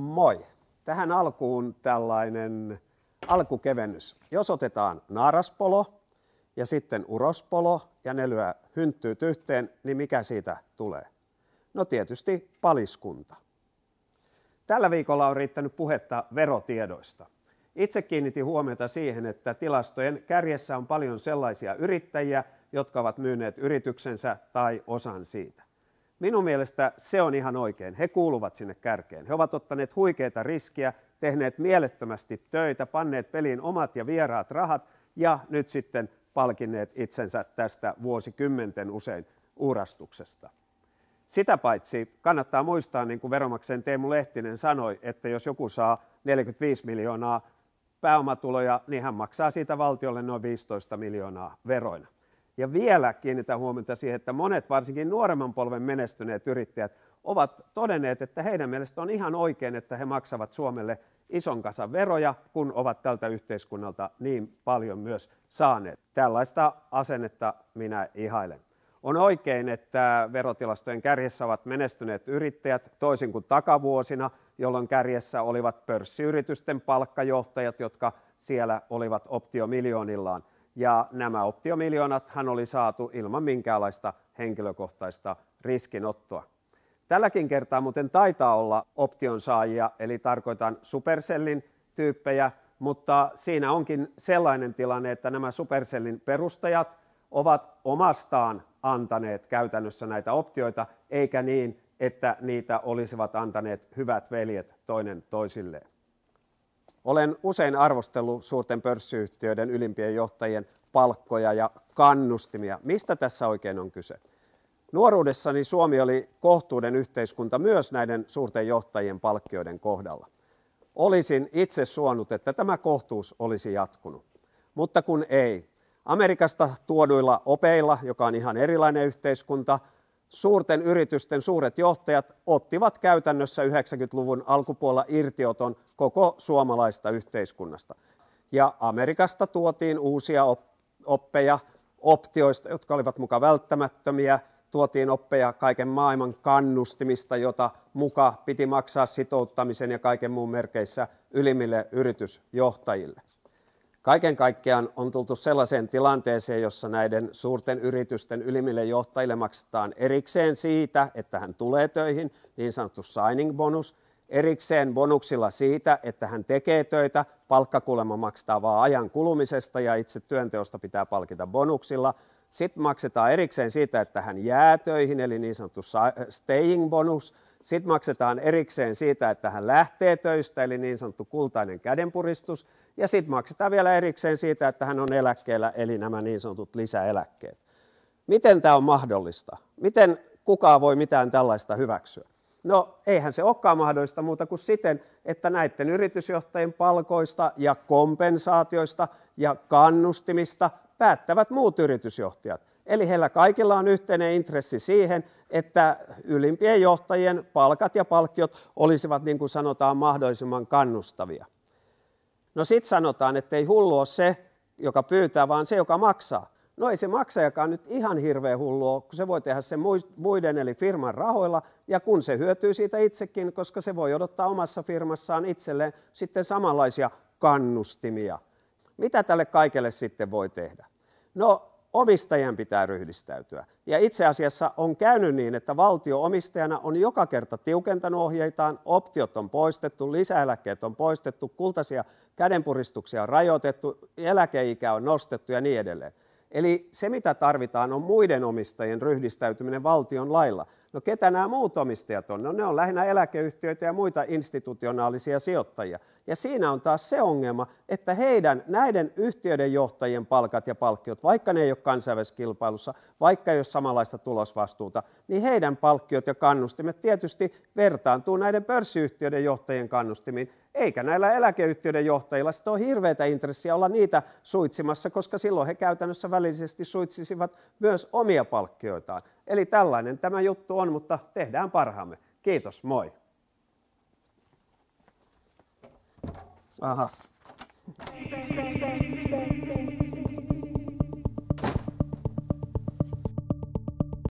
Moi! Tähän alkuun tällainen alkukevennys. Jos otetaan naaraspolo ja sitten urospolo ja ne lyö hynttyyt yhteen, niin mikä siitä tulee? No tietysti paliskunta. Tällä viikolla on riittänyt puhetta verotiedoista. Itse kiinnitin huomiota siihen, että tilastojen kärjessä on paljon sellaisia yrittäjiä, jotka ovat myyneet yrityksensä tai osan siitä. Minun mielestä se on ihan oikein. He kuuluvat sinne kärkeen. He ovat ottaneet huikeita riskiä, tehneet mielettömästi töitä, panneet peliin omat ja vieraat rahat ja nyt sitten palkinneet itsensä tästä vuosikymmenten usein urastuksesta. Sitä paitsi kannattaa muistaa, niin kuin veromaksen Teemu Lehtinen sanoi, että jos joku saa 45 miljoonaa pääomatuloja, niin hän maksaa siitä valtiolle noin 15 miljoonaa veroina. Ja vielä kiinnitän huomiota siihen, että monet, varsinkin nuoremman polven menestyneet yrittäjät, ovat todenneet, että heidän mielestä on ihan oikein, että he maksavat Suomelle ison kasan veroja, kun ovat tältä yhteiskunnalta niin paljon myös saaneet. Tällaista asennetta minä ihailen. On oikein, että verotilastojen kärjessä ovat menestyneet yrittäjät toisin kuin takavuosina, jolloin kärjessä olivat pörssiyritysten palkkajohtajat, jotka siellä olivat optiomiljoonillaan ja nämä hän oli saatu ilman minkäänlaista henkilökohtaista riskinottoa. Tälläkin kertaa muuten taitaa olla option saajia, eli tarkoitan Supercellin tyyppejä, mutta siinä onkin sellainen tilanne, että nämä Supercellin perustajat ovat omastaan antaneet käytännössä näitä optioita, eikä niin, että niitä olisivat antaneet hyvät veljet toinen toisilleen. Olen usein arvostellut suurten pörssiyhtiöiden ylimpien johtajien palkkoja ja kannustimia. Mistä tässä oikein on kyse? Nuoruudessani Suomi oli kohtuuden yhteiskunta myös näiden suurten johtajien palkkioiden kohdalla. Olisin itse suonut, että tämä kohtuus olisi jatkunut. Mutta kun ei. Amerikasta tuoduilla opeilla, joka on ihan erilainen yhteiskunta, suurten yritysten suuret johtajat ottivat käytännössä 90-luvun alkupuolella irtioton koko suomalaista yhteiskunnasta. Ja Amerikasta tuotiin uusia oppeja oppeja optioista, jotka olivat muka välttämättömiä, tuotiin oppeja kaiken maailman kannustimista, jota muka piti maksaa sitouttamisen ja kaiken muun merkeissä ylimille yritysjohtajille. Kaiken kaikkiaan on tultu sellaiseen tilanteeseen, jossa näiden suurten yritysten ylimille johtajille maksetaan erikseen siitä, että hän tulee töihin, niin sanottu signing bonus – erikseen bonuksilla siitä, että hän tekee töitä, palkkakulema maksetaan vain ajan kulumisesta ja itse työnteosta pitää palkita bonuksilla. Sitten maksetaan erikseen siitä, että hän jää töihin, eli niin sanottu staying bonus. Sitten maksetaan erikseen siitä, että hän lähtee töistä, eli niin sanottu kultainen kädenpuristus. Ja sitten maksetaan vielä erikseen siitä, että hän on eläkkeellä, eli nämä niin sanotut lisäeläkkeet. Miten tämä on mahdollista? Miten kukaan voi mitään tällaista hyväksyä? No eihän se olekaan mahdollista muuta kuin siten, että näiden yritysjohtajien palkoista ja kompensaatioista ja kannustimista päättävät muut yritysjohtajat. Eli heillä kaikilla on yhteinen intressi siihen, että ylimpien johtajien palkat ja palkkiot olisivat niin kuin sanotaan mahdollisimman kannustavia. No sit sanotaan, että ei hullu ole se, joka pyytää, vaan se, joka maksaa. No ei se maksajakaan nyt ihan hirveä hullu ole, kun se voi tehdä sen muiden eli firman rahoilla ja kun se hyötyy siitä itsekin, koska se voi odottaa omassa firmassaan itselleen sitten samanlaisia kannustimia. Mitä tälle kaikelle sitten voi tehdä? No omistajien pitää ryhdistäytyä. Ja itse asiassa on käynyt niin, että valtio omistajana on joka kerta tiukentanut ohjeitaan, optiot on poistettu, lisäeläkkeet on poistettu, kultaisia kädenpuristuksia on rajoitettu, eläkeikä on nostettu ja niin edelleen. Eli se, mitä tarvitaan, on muiden omistajien ryhdistäytyminen valtion lailla – No ketä nämä muut omistajat on? No ne on lähinnä eläkeyhtiöitä ja muita institutionaalisia sijoittajia. Ja siinä on taas se ongelma, että heidän näiden yhtiöiden johtajien palkat ja palkkiot, vaikka ne ei ole kansainvälisessä kilpailussa, vaikka ei ole samanlaista tulosvastuuta, niin heidän palkkiot ja kannustimet tietysti vertaantuu näiden pörssiyhtiöiden johtajien kannustimiin, eikä näillä eläkeyhtiöiden johtajilla sitten ole hirveätä intressiä olla niitä suitsimassa, koska silloin he käytännössä välillisesti suitsisivat myös omia palkkioitaan. Eli tällainen tämä juttu on, mutta tehdään parhaamme. Kiitos, moi. Aha.